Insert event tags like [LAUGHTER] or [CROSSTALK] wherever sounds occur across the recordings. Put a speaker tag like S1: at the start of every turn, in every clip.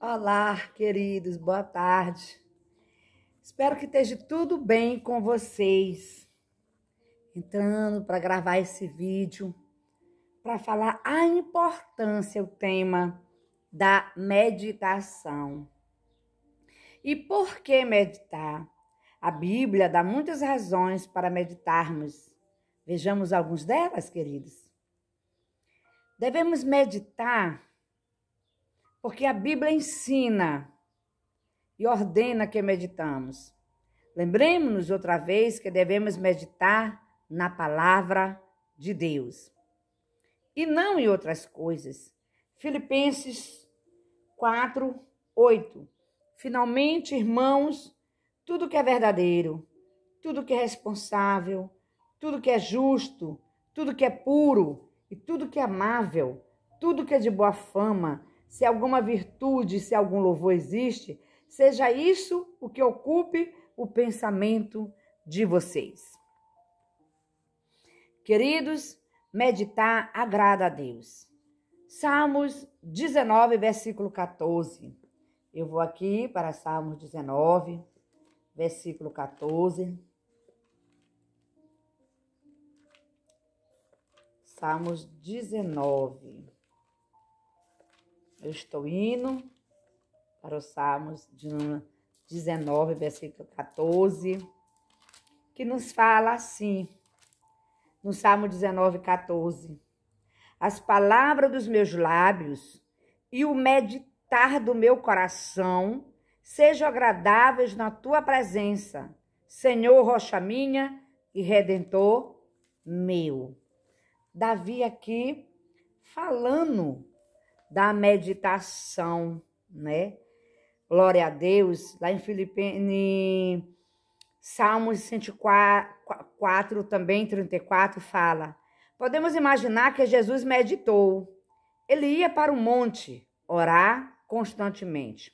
S1: Olá, queridos, boa tarde. Espero que esteja tudo bem com vocês. Entrando para gravar esse vídeo para falar a importância, o tema da meditação. E por que meditar? A Bíblia dá muitas razões para meditarmos. Vejamos alguns delas, queridos. Devemos meditar porque a Bíblia ensina e ordena que meditamos. Lembremos-nos outra vez que devemos meditar na palavra de Deus e não em outras coisas. Filipenses 4, 8. Finalmente, irmãos, tudo que é verdadeiro, tudo que é responsável, tudo que é justo, tudo que é puro e tudo que é amável, tudo que é de boa fama, se alguma virtude, se algum louvor existe, seja isso o que ocupe o pensamento de vocês. Queridos, meditar agrada a Deus. Salmos 19, versículo 14. Eu vou aqui para Salmos 19, versículo 14. Salmos 19. Eu estou indo para o Salmos de 19, versículo 14, que nos fala assim, no Salmo 19, 14. As palavras dos meus lábios e o meditar do meu coração sejam agradáveis na tua presença, Senhor, rocha minha e redentor meu. Davi aqui falando da meditação, né? Glória a Deus. Lá em Filipenses, em Salmos 104, também 34, fala: Podemos imaginar que Jesus meditou. Ele ia para o monte orar constantemente.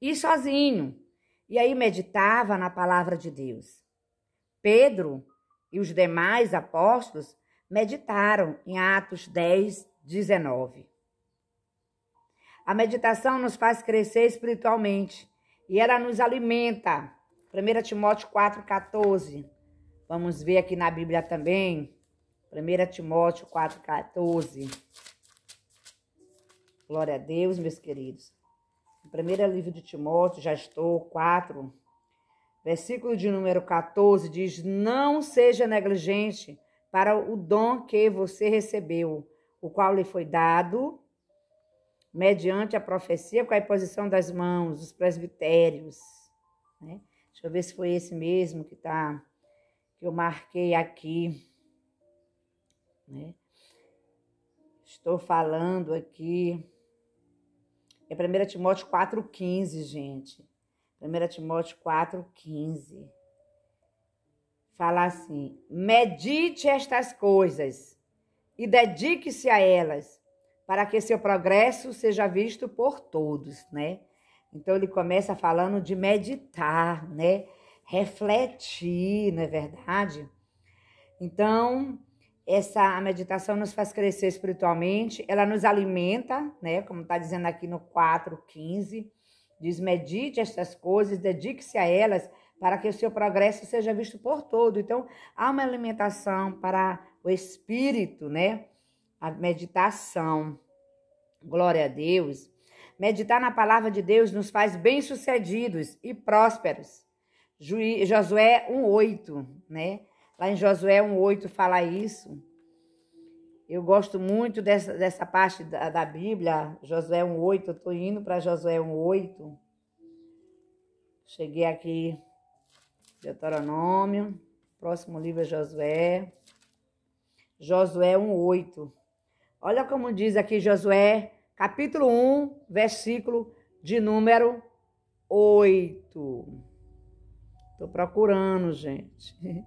S1: E sozinho. E aí meditava na palavra de Deus. Pedro e os demais apóstolos meditaram em Atos 10, 19. A meditação nos faz crescer espiritualmente e ela nos alimenta. 1 Timóteo 4, 14. Vamos ver aqui na Bíblia também. 1 Timóteo 4, 14. Glória a Deus, meus queridos. O primeiro livro de Timóteo, já estou, 4. Versículo de número 14 diz: Não seja negligente para o dom que você recebeu o qual lhe foi dado mediante a profecia com a imposição das mãos, dos presbitérios. Né? Deixa eu ver se foi esse mesmo que tá que eu marquei aqui. Né? Estou falando aqui. É 1 Timóteo 4,15, gente. 1 Timóteo 4,15. Fala assim: medite estas coisas e dedique-se a elas, para que seu progresso seja visto por todos, né? Então ele começa falando de meditar, né? Refletir, não é verdade? Então, essa meditação nos faz crescer espiritualmente, ela nos alimenta, né? Como está dizendo aqui no 4,15, diz: medite estas coisas, dedique-se a elas, para que o seu progresso seja visto por todo. Então, há uma alimentação para o espírito, né? A meditação. Glória a Deus. Meditar na palavra de Deus nos faz bem-sucedidos e prósperos. Josué 1:8, né? Lá em Josué 1:8 fala isso. Eu gosto muito dessa, dessa parte da, da Bíblia, Josué 1:8, eu tô indo para Josué 1:8. Cheguei aqui Deuteronômio, próximo livro é Josué Josué 1:8. Olha como diz aqui Josué, capítulo 1, versículo de número 8. Estou procurando, gente. [LAUGHS]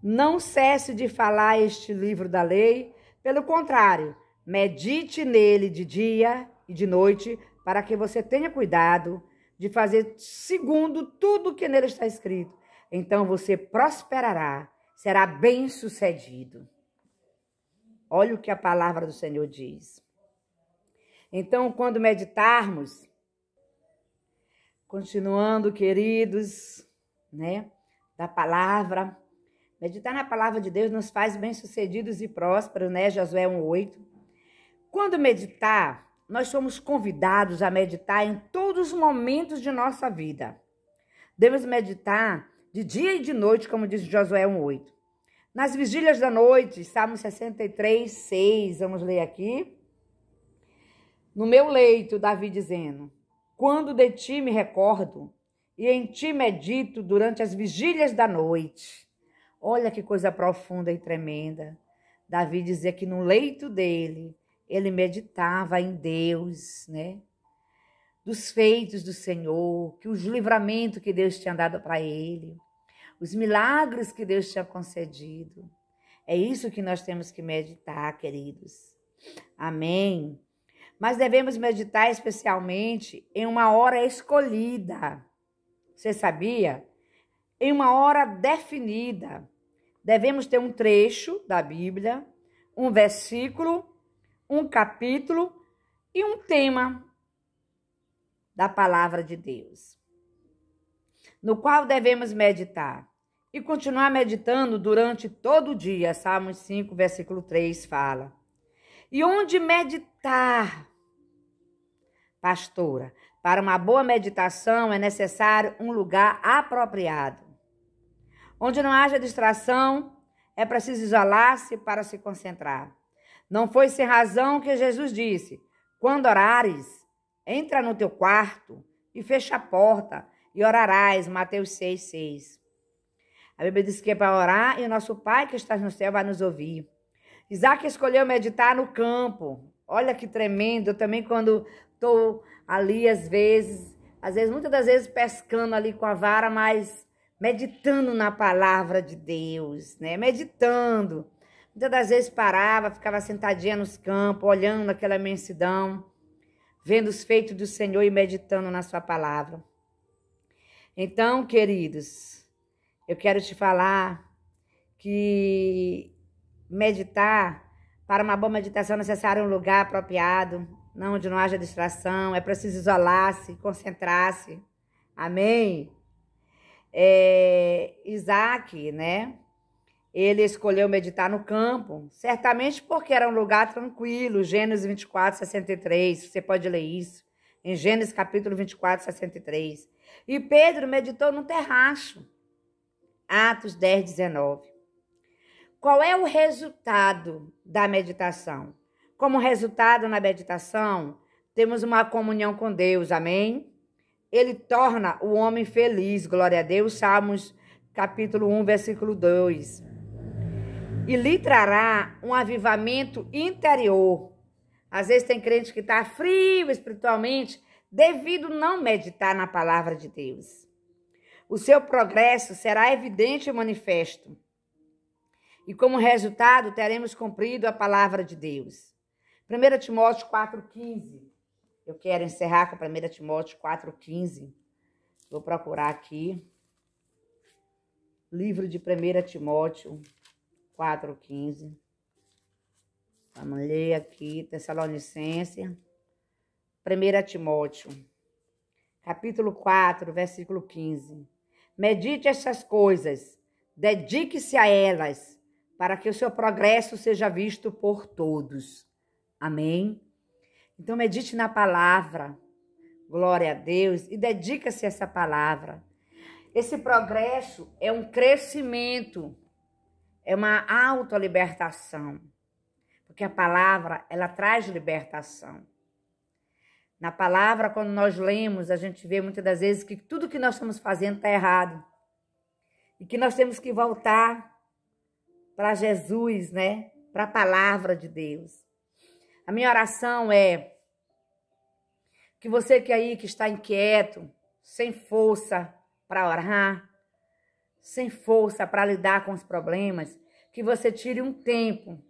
S1: Não cesse de falar este livro da lei, pelo contrário, medite nele de dia e de noite, para que você tenha cuidado de fazer segundo tudo o que nele está escrito. Então você prosperará será bem sucedido. Olha o que a palavra do Senhor diz. Então, quando meditarmos, continuando, queridos, né, da palavra, meditar na palavra de Deus nos faz bem-sucedidos e prósperos, né, Josué 1:8. Quando meditar, nós somos convidados a meditar em todos os momentos de nossa vida. Devemos meditar de dia e de noite, como diz Josué 1,8. Nas vigílias da noite, Salmo 63, 6, vamos ler aqui. No meu leito, Davi dizendo: Quando de ti me recordo, e em ti medito durante as vigílias da noite. Olha que coisa profunda e tremenda. Davi dizia que no leito dele, ele meditava em Deus, né? dos feitos do Senhor, que os livramentos que Deus tinha dado para ele, os milagres que Deus tinha concedido. É isso que nós temos que meditar, queridos. Amém. Mas devemos meditar especialmente em uma hora escolhida. Você sabia? Em uma hora definida. Devemos ter um trecho da Bíblia, um versículo, um capítulo e um tema da palavra de Deus, no qual devemos meditar e continuar meditando durante todo o dia. Salmos 5, versículo 3 fala. E onde meditar? Pastora, para uma boa meditação é necessário um lugar apropriado. Onde não haja distração, é preciso isolar-se para se concentrar. Não foi sem razão que Jesus disse: quando orares, Entra no teu quarto e fecha a porta e orarás. Mateus 6, 6. A Bíblia diz que é para orar e o nosso Pai que está no céu vai nos ouvir. Isaac escolheu meditar no campo. Olha que tremendo. Eu também, quando estou ali, às vezes, às vezes, muitas das vezes pescando ali com a vara, mas meditando na palavra de Deus, né? Meditando. Muitas das vezes parava, ficava sentadinha nos campos, olhando aquela imensidão vendo os feitos do Senhor e meditando na Sua palavra. Então, queridos, eu quero te falar que meditar, para uma boa meditação, é necessário um lugar apropriado, não onde não haja distração, é preciso isolar-se, concentrar-se. Amém? É, Isaac, né? Ele escolheu meditar no campo, certamente porque era um lugar tranquilo. Gênesis 24, 63. Você pode ler isso. Em Gênesis capítulo 24, 63. E Pedro meditou no terraço. Atos 10, 19. Qual é o resultado da meditação? Como resultado na meditação, temos uma comunhão com Deus, amém? Ele torna o homem feliz, glória a Deus, Salmos capítulo 1, versículo 2 e lhe trará um avivamento interior. Às vezes tem crente que está frio espiritualmente devido não meditar na palavra de Deus. O seu progresso será evidente e manifesto. E como resultado, teremos cumprido a palavra de Deus. 1 Timóteo 4,15. Eu quero encerrar com 1 Timóteo 4,15. Vou procurar aqui. Livro de 1 Timóteo 4,15. Vamos ler aqui, Tessalonicense. 1 Timóteo, capítulo 4, versículo 15. Medite essas coisas, dedique-se a elas, para que o seu progresso seja visto por todos. Amém? Então, medite na palavra. Glória a Deus. E dedica-se a essa palavra. Esse progresso é um crescimento é uma autolibertação. Porque a palavra, ela traz libertação. Na palavra, quando nós lemos, a gente vê muitas das vezes que tudo que nós estamos fazendo está errado. E que nós temos que voltar para Jesus, né? Para a palavra de Deus. A minha oração é que você que aí que está inquieto, sem força para orar, sem força para lidar com os problemas, que você tire um tempo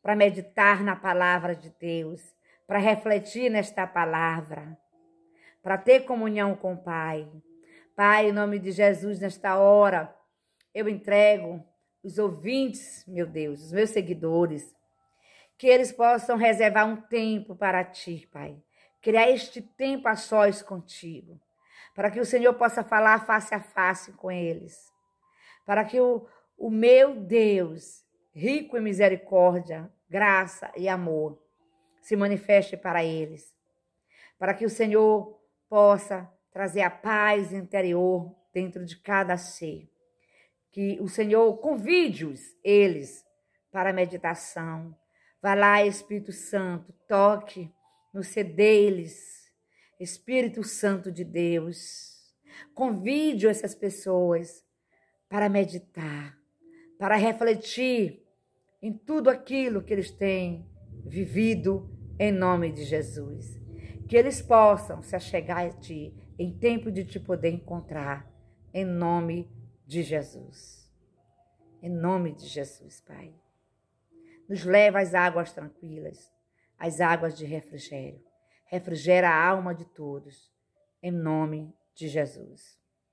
S1: para meditar na palavra de Deus, para refletir nesta palavra, para ter comunhão com o Pai. Pai, em nome de Jesus, nesta hora, eu entrego os ouvintes, meu Deus, os meus seguidores, que eles possam reservar um tempo para ti, Pai. Criar este tempo a sós contigo, para que o Senhor possa falar face a face com eles para que o, o meu Deus, rico em misericórdia, graça e amor, se manifeste para eles, para que o Senhor possa trazer a paz interior dentro de cada ser. Que o Senhor convide-os, eles, para a meditação. Vá lá, Espírito Santo, toque no ser deles. Espírito Santo de Deus, convide essas pessoas para meditar, para refletir em tudo aquilo que eles têm vivido em nome de Jesus. Que eles possam se achegar a ti em tempo de te poder encontrar em nome de Jesus. Em nome de Jesus, Pai. Nos leva às águas tranquilas, às águas de refrigério. Refrigera a alma de todos, em nome de Jesus.